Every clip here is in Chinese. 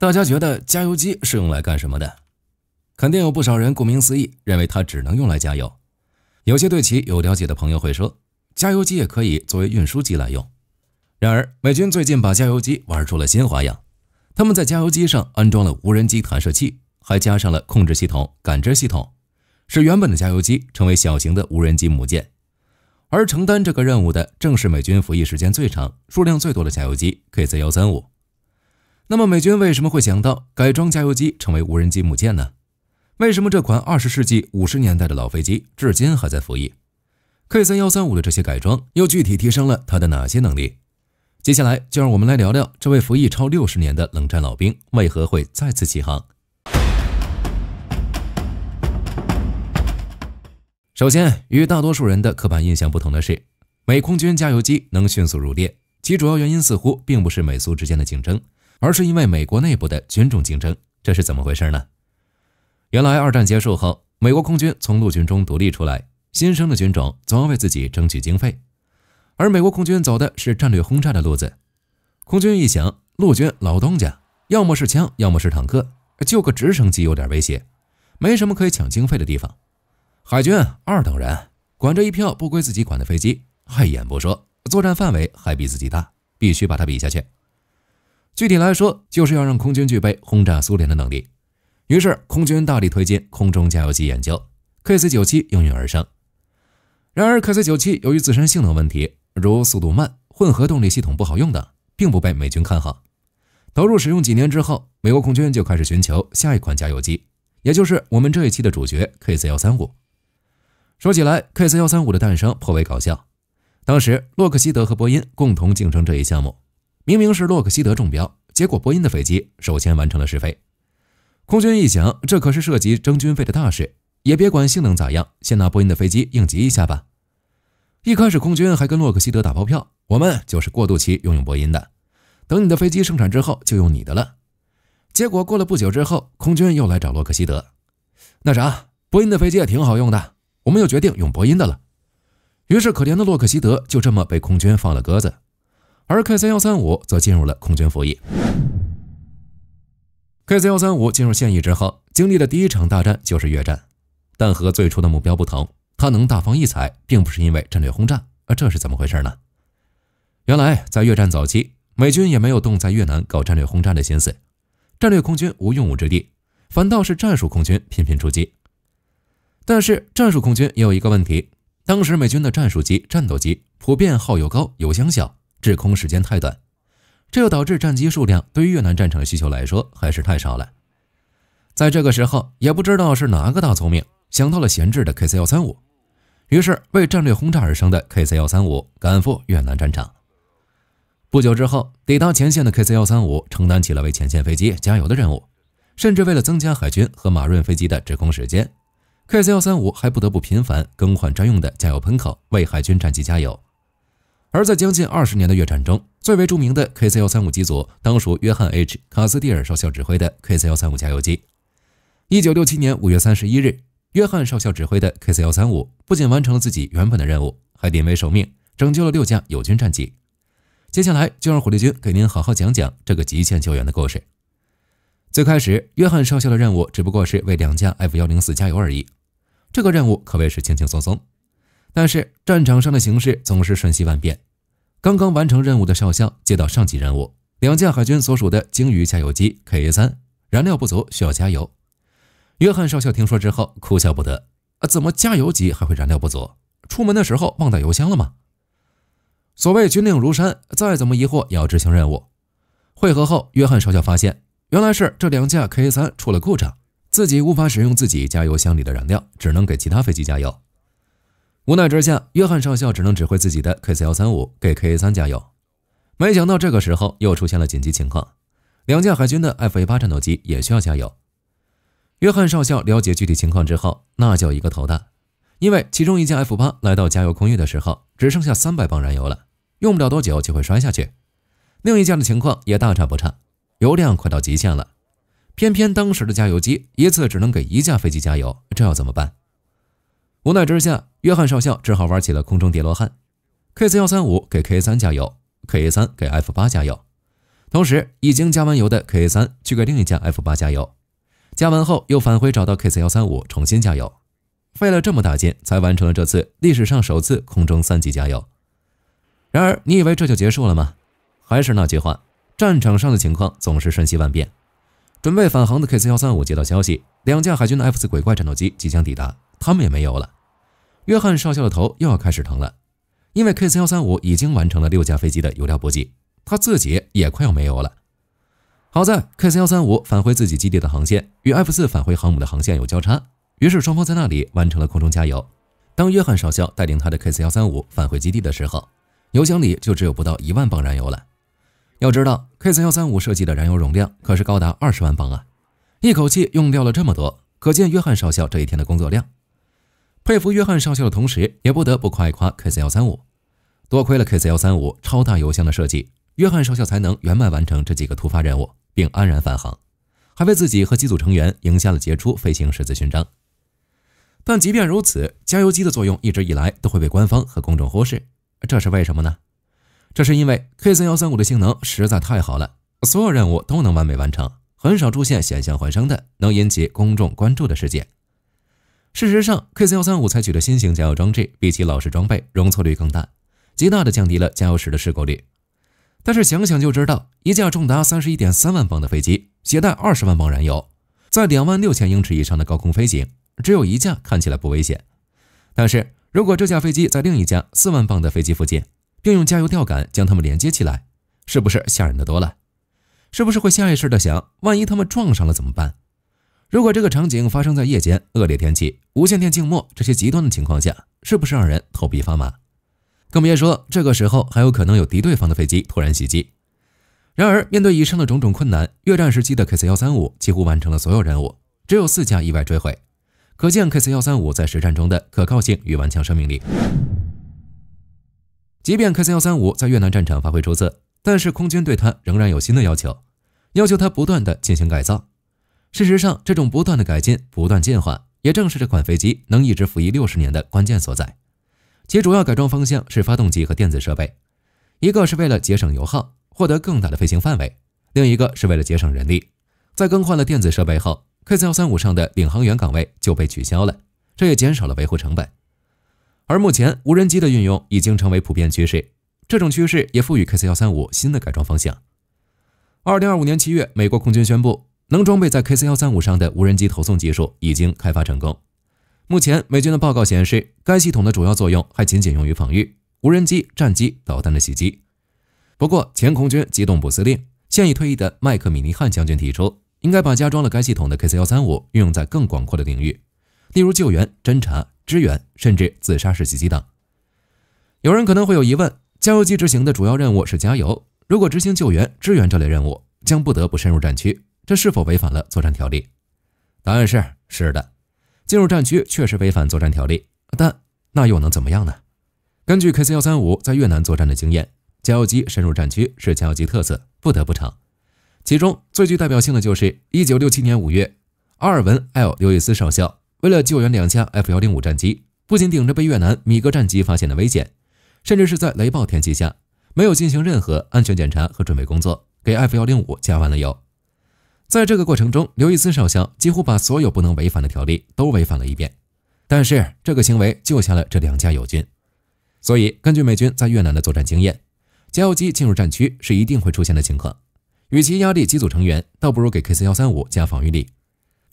大家觉得加油机是用来干什么的？肯定有不少人顾名思义认为它只能用来加油。有些对其有了解的朋友会说，加油机也可以作为运输机来用。然而，美军最近把加油机玩出了新花样。他们在加油机上安装了无人机弹射器，还加上了控制系统、感知系统，使原本的加油机成为小型的无人机母舰。而承担这个任务的，正是美军服役时间最长、数量最多的加油机 KC-135。那么美军为什么会想到改装加油机成为无人机母舰呢？为什么这款二十世纪五十年代的老飞机至今还在服役？K 三幺三五的这些改装又具体提升了它的哪些能力？接下来就让我们来聊聊这位服役超六十年的冷战老兵为何会再次起航。首先，与大多数人的刻板印象不同的是，美空军加油机能迅速入列，其主要原因似乎并不是美苏之间的竞争。而是因为美国内部的军种竞争，这是怎么回事呢？原来二战结束后，美国空军从陆军中独立出来，新生的军种总要为自己争取经费。而美国空军走的是战略轰炸的路子，空军一想，陆军老东家要么是枪，要么是坦克，就个直升机有点威胁，没什么可以抢经费的地方。海军二等人，管着一票不归自己管的飞机，碍眼不说，作战范围还比自己大，必须把他比下去。具体来说，就是要让空军具备轰炸苏联的能力。于是，空军大力推进空中加油机研究，KC-97 应运而生。然而，KC-97 由于自身性能问题，如速度慢、混合动力系统不好用等，并不被美军看好。投入使用几年之后，美国空军就开始寻求下一款加油机，也就是我们这一期的主角 KC-135。说起来，KC-135 的诞生颇为搞笑。当时，洛克希德和波音共同竞争这一项目。明明是洛克希德中标，结果波音的飞机首先完成了试飞。空军一想，这可是涉及征军费的大事，也别管性能咋样，先拿波音的飞机应急一下吧。一开始，空军还跟洛克希德打包票：“我们就是过渡期用用波音的，等你的飞机生产之后就用你的了。”结果过了不久之后，空军又来找洛克希德：“那啥，波音的飞机也挺好用的，我们又决定用波音的了。”于是，可怜的洛克希德就这么被空军放了鸽子。而 K 三幺三五则进入了空军服役。K 三幺三五进入现役之后，经历的第一场大战就是越战，但和最初的目标不同，它能大放异彩，并不是因为战略轰炸。而这是怎么回事呢？原来，在越战早期，美军也没有动在越南搞战略轰炸的心思，战略空军无用武之地，反倒是战术空军频频出击。但是战术空军也有一个问题：当时美军的战术机、战斗机普遍耗油高，油箱小。制空时间太短，这又导致战机数量对于越南战场的需求来说还是太少了。在这个时候，也不知道是哪个大聪明想到了闲置的 KC-135，于是为战略轰炸而生的 KC-135 赶赴越南战场。不久之后，抵达前线的 KC-135 承担起了为前线飞机加油的任务，甚至为了增加海军和马润飞机的制空时间，KC-135 还不得不频繁更换专用的加油喷口为海军战机加油。而在将近二十年的越战中，最为著名的 KC-135 机组当属约翰 ·H· 卡斯蒂尔少校指挥的 KC-135 加油机。1967年5月31日，约翰少校指挥的 KC-135 不仅完成了自己原本的任务，还临危受命，拯救了六架友军战机。接下来就让火力军给您好好讲讲这个极限救援的故事。最开始，约翰少校的任务只不过是为两架 F-104 加油而已，这个任务可谓是轻轻松松。但是战场上的形势总是瞬息万变。刚刚完成任务的少校接到上级任务，两架海军所属的鲸鱼加油机 K 三燃料不足，需要加油。约翰少校听说之后，哭笑不得：啊，怎么加油机还会燃料不足？出门的时候忘带油箱了吗？所谓军令如山，再怎么疑惑也要执行任务。会合后，约翰少校发现，原来是这两架 K 三出了故障，自己无法使用自己加油箱里的燃料，只能给其他飞机加油。无奈之下，约翰少校只能指挥自己的 k 四幺三五给 KA 三加油。没想到这个时候又出现了紧急情况，两架海军的 F 八战斗机也需要加油。约翰少校了解具体情况之后，那叫一个头大，因为其中一架 F 八来到加油空域的时候只剩下三百磅燃油了，用不了多久就会摔下去。另一架的情况也大差不差，油量快到极限了。偏偏当时的加油机一次只能给一架飞机加油，这要怎么办？无奈之下，约翰少校只好玩起了空中叠罗汉。KZ135 给 K3 加油，K3 给 F8 加油，同时已经加完油的 K3 去给另一架 F8 加油，加完后又返回找到 KZ135 重新加油，费了这么大劲才完成了这次历史上首次空中三级加油。然而，你以为这就结束了吗？还是那句话，战场上的情况总是瞬息万变。准备返航的 KZ135 接到消息，两架海军的 F4 鬼怪战斗机即将抵达，他们也没油了。约翰少校的头又要开始疼了，因为 K 三幺三五已经完成了六架飞机的油料补给，他自己也快要没油了。好在 K 三幺三五返回自己基地的航线与 F 四返回航母的航线有交叉，于是双方在那里完成了空中加油。当约翰少校带领他的 K 三幺三五返回基地的时候，油箱里就只有不到一万磅燃油了。要知道，K 三幺三五设计的燃油容量可是高达二十万磅啊！一口气用掉了这么多，可见约翰少校这一天的工作量。佩服约翰上校的同时，也不得不夸一夸 KC-135。多亏了 KC-135 超大油箱的设计，约翰少校才能圆满完成这几个突发任务，并安然返航，还为自己和机组成员赢下了杰出飞行十字勋章。但即便如此，加油机的作用一直以来都会被官方和公众忽视，这是为什么呢？这是因为 KC-135 的性能实在太好了，所有任务都能完美完成，很少出现险象环生的能引起公众关注的事件。事实上，KZ 幺三五采取的新型加油装置，比起老式装备，容错率更大，极大的降低了加油时的事故率。但是想想就知道，一架重达三十一点三万磅的飞机，携带二十万磅燃油，在两万六千英尺以上的高空飞行，只有一架看起来不危险。但是如果这架飞机在另一架四万磅的飞机附近，并用加油吊杆将它们连接起来，是不是吓人的多了？是不是会下意识的想，万一他们撞上了怎么办？如果这个场景发生在夜间、恶劣天气、无线电静默这些极端的情况下，是不是让人头皮发麻？更别说这个时候还有可能有敌对方的飞机突然袭击。然而，面对以上的种种困难，越战时期的 K-135 几乎完成了所有任务，只有四架意外坠毁，可见 K-135 在实战中的可靠性与顽强生命力。即便 K-135 在越南战场发挥出色，但是空军对它仍然有新的要求，要求它不断的进行改造。事实上，这种不断的改进、不断进化，也正是这款飞机能一直服役六十年的关键所在。其主要改装方向是发动机和电子设备，一个是为了节省油耗，获得更大的飞行范围；另一个是为了节省人力。在更换了电子设备后，KZ 幺三五上的领航员岗位就被取消了，这也减少了维护成本。而目前无人机的运用已经成为普遍趋势，这种趋势也赋予 KZ 幺三五新的改装方向。二零二五年七月，美国空军宣布。能装备在 KC 幺三五上的无人机投送技术已经开发成功。目前，美军的报告显示，该系统的主要作用还仅仅用于防御无人机、战机、导弹的袭击。不过，前空军机动部司令、现已退役的麦克米尼汉将军提出，应该把加装了该系统的 KC 幺三五运用在更广阔的领域，例如救援、侦察、支援，甚至自杀式袭击等。有人可能会有疑问：加油机执行的主要任务是加油，如果执行救援、支援这类任务，将不得不深入战区。这是否违反了作战条例？答案是是的，进入战区确实违反作战条例，但那又能怎么样呢？根据 KC 幺三五在越南作战的经验，加油机深入战区是加油机特色，不得不尝。其中最具代表性的就是一九六七年五月，阿尔文 L 刘易斯少校为了救援两架 F 幺零五战机，不仅顶着被越南米格战机发现的危险，甚至是在雷暴天气下，没有进行任何安全检查和准备工作，给 F 幺零五加完了油。在这个过程中，刘易斯少校几乎把所有不能违反的条例都违反了一遍，但是这个行为救下了这两架友军。所以，根据美军在越南的作战经验，加油机进入战区是一定会出现的情况。与其压力机组成员，倒不如给 K 三幺三五加防御力。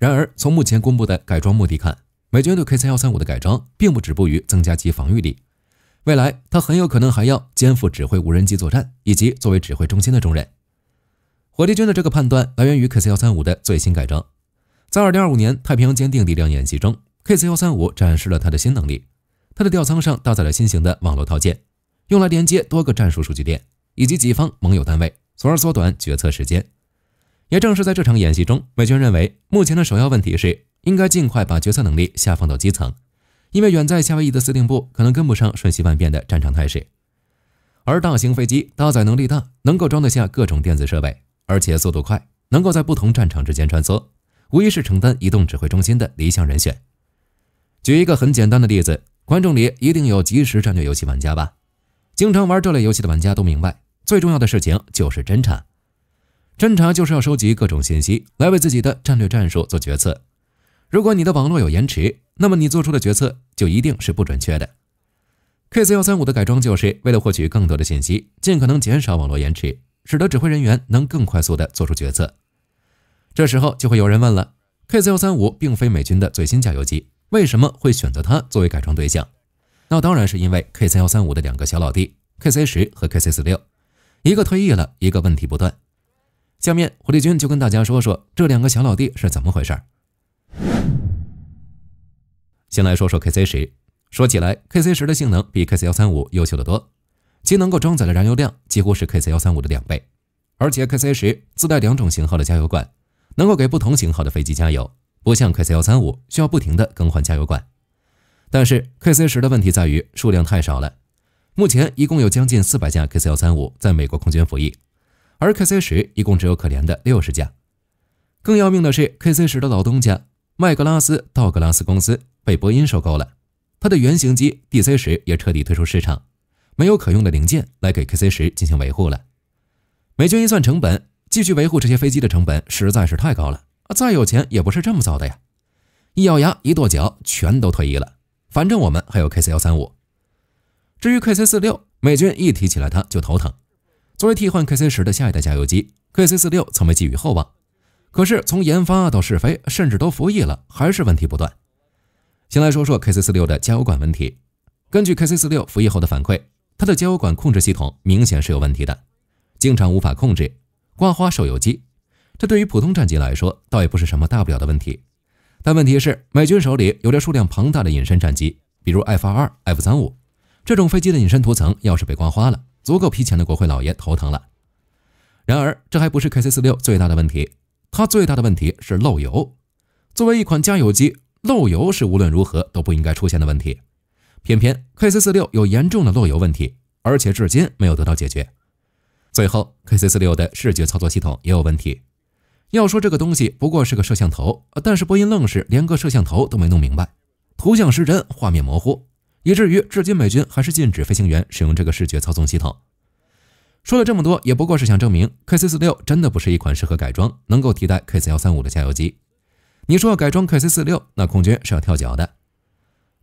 然而，从目前公布的改装目的看，美军对 K 三幺三五的改装并不止步于增加其防御力，未来它很有可能还要肩负指挥无人机作战以及作为指挥中心的重任。火力军的这个判断来源于 k C 幺三五的最新改装。在二零二五年太平洋坚定力量演习中 k C 幺三五展示了它的新能力。它的吊舱上搭载了新型的网络套件，用来连接多个战术数据链以及己方盟友单位，从而缩短决策时间。也正是在这场演习中，美军认为目前的首要问题是应该尽快把决策能力下放到基层，因为远在夏威夷的司令部可能跟不上瞬息万变的战场态势。而大型飞机搭载能力大，能够装得下各种电子设备。而且速度快，能够在不同战场之间穿梭，无疑是承担移动指挥中心的理想人选。举一个很简单的例子，观众里一定有即时战略游戏玩家吧？经常玩这类游戏的玩家都明白，最重要的事情就是侦查。侦查就是要收集各种信息，来为自己的战略战术做决策。如果你的网络有延迟，那么你做出的决策就一定是不准确的。KZ 幺三五的改装就是为了获取更多的信息，尽可能减少网络延迟。使得指挥人员能更快速地做出决策。这时候就会有人问了 k c 幺三五并非美军的最新加油机，为什么会选择它作为改装对象？那当然是因为 k c 幺三五的两个小老弟 KC 十和 KC 四六，一个退役了，一个问题不断。下面火力军就跟大家说说这两个小老弟是怎么回事。先来说说 KC 十，说起来 KC 十的性能比 k c 幺三五优秀的多。其能够装载的燃油量几乎是 KC-135 的两倍，而且 KC-10 自带两种型号的加油管，能够给不同型号的飞机加油，不像 KC-135 需要不停的更换加油管。但是 KC-10 的问题在于数量太少了，目前一共有将近四百架 KC-135 在美国空军服役，而 KC-10 一共只有可怜的六十架。更要命的是，KC-10 的老东家麦格拉斯道格拉斯公司被波音收购了，它的原型机 DC-10 也彻底退出市场。没有可用的零件来给 KC 十进行维护了。美军一算成本，继续维护这些飞机的成本实在是太高了，啊，再有钱也不是这么造的呀！一咬牙，一跺脚，全都退役了。反正我们还有 KC 幺三五。至于 KC 四六，美军一提起来他就头疼。作为替换 KC 十的下一代加油机，KC 四六曾被寄予厚望，可是从研发到试飞，甚至都服役了，还是问题不断。先来说说 KC 四六的加油管问题。根据 KC 四六服役后的反馈。它的加油管控制系统明显是有问题的，经常无法控制。刮花手油机，这对于普通战机来说倒也不是什么大不了的问题。但问题是，美军手里有着数量庞大的隐身战机，比如 F 二二、F 三五，这种飞机的隐身涂层要是被刮花了，足够批钱的国会老爷头疼了。然而，这还不是 KC 四六最大的问题，它最大的问题是漏油。作为一款加油机，漏油是无论如何都不应该出现的问题。偏偏 KC 四六有严重的漏油问题，而且至今没有得到解决。最后，KC 四六的视觉操作系统也有问题。要说这个东西不过是个摄像头，但是波音愣是连个摄像头都没弄明白，图像失真，画面模糊，以至于至今美军还是禁止飞行员使用这个视觉操纵系统。说了这么多，也不过是想证明 KC 四六真的不是一款适合改装、能够替代 KC 幺三五的加油机。你说要改装 KC 四六，那空军是要跳脚的。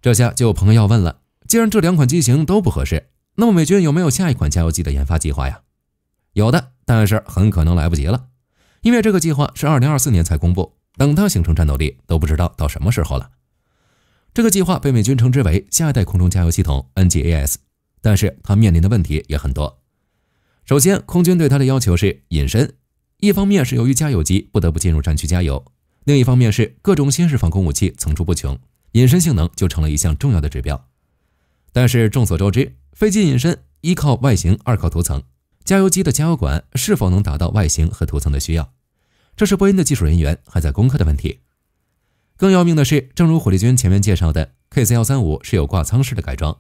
这下就有朋友要问了：既然这两款机型都不合适，那么美军有没有下一款加油机的研发计划呀？有的，但是很可能来不及了，因为这个计划是二零二四年才公布，等它形成战斗力都不知道到什么时候了。这个计划被美军称之为下一代空中加油系统 （NGAS），但是它面临的问题也很多。首先，空军对它的要求是隐身，一方面是由于加油机不得不进入战区加油，另一方面是各种新式防空武器层出不穷。隐身性能就成了一项重要的指标，但是众所周知，飞机隐身依靠外形，二靠涂层。加油机的加油管是否能达到外形和涂层的需要，这是波音的技术人员还在攻克的问题。更要命的是，正如火力军前面介绍的，KC-135 是有挂舱式的改装，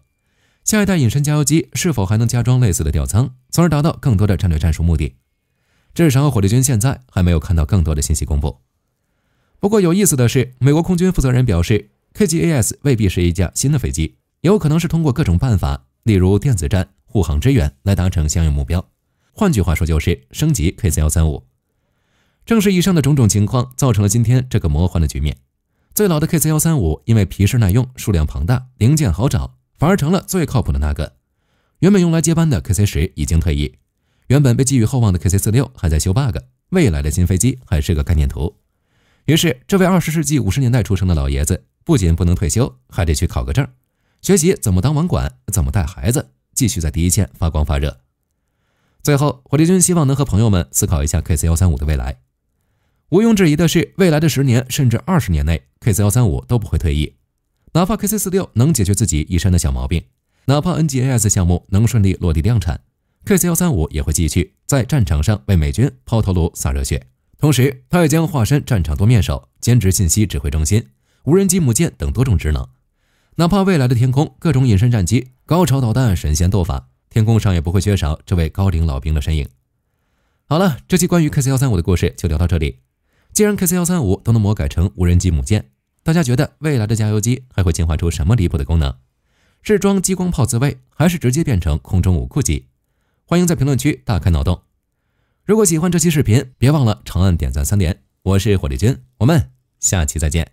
下一代隐身加油机是否还能加装类似的吊舱，从而达到更多的战略战术目的，至少火力军现在还没有看到更多的信息公布。不过有意思的是，美国空军负责人表示。KJAS 未必是一架新的飞机，也有可能是通过各种办法，例如电子战、护航支援来达成相应目标。换句话说，就是升级 KZ 幺三五。正是以上的种种情况，造成了今天这个魔幻的局面。最老的 KZ 幺三五因为皮实耐用、数量庞大、零件好找，反而成了最靠谱的那个。原本用来接班的 KC 十已经退役，原本被寄予厚望的 KC 四六还在修 bug，未来的新飞机还是个概念图。于是，这位二十世纪五十年代出生的老爷子。不仅不能退休，还得去考个证，学习怎么当网管，怎么带孩子，继续在第一线发光发热。最后，火力军希望能和朋友们思考一下 K C 幺三五的未来。毋庸置疑的是，未来的十年甚至二十年内，K C 幺三五都不会退役。哪怕 K C 四六能解决自己一身的小毛病，哪怕 N G A S 项目能顺利落地量产，K C 幺三五也会继续在战场上为美军抛头颅洒热血。同时，他也将化身战场多面手，兼职信息指挥中心。无人机母舰等多种职能，哪怕未来的天空各种隐身战机、高潮导弹、神仙斗法，天空上也不会缺少这位高龄老兵的身影。好了，这期关于 K C 幺三五的故事就聊到这里。既然 K C 幺三五都能魔改成无人机母舰，大家觉得未来的加油机还会进化出什么离谱的功能？是装激光炮自卫，还是直接变成空中武库机？欢迎在评论区大开脑洞。如果喜欢这期视频，别忘了长按点赞三连。我是火力军，我们下期再见。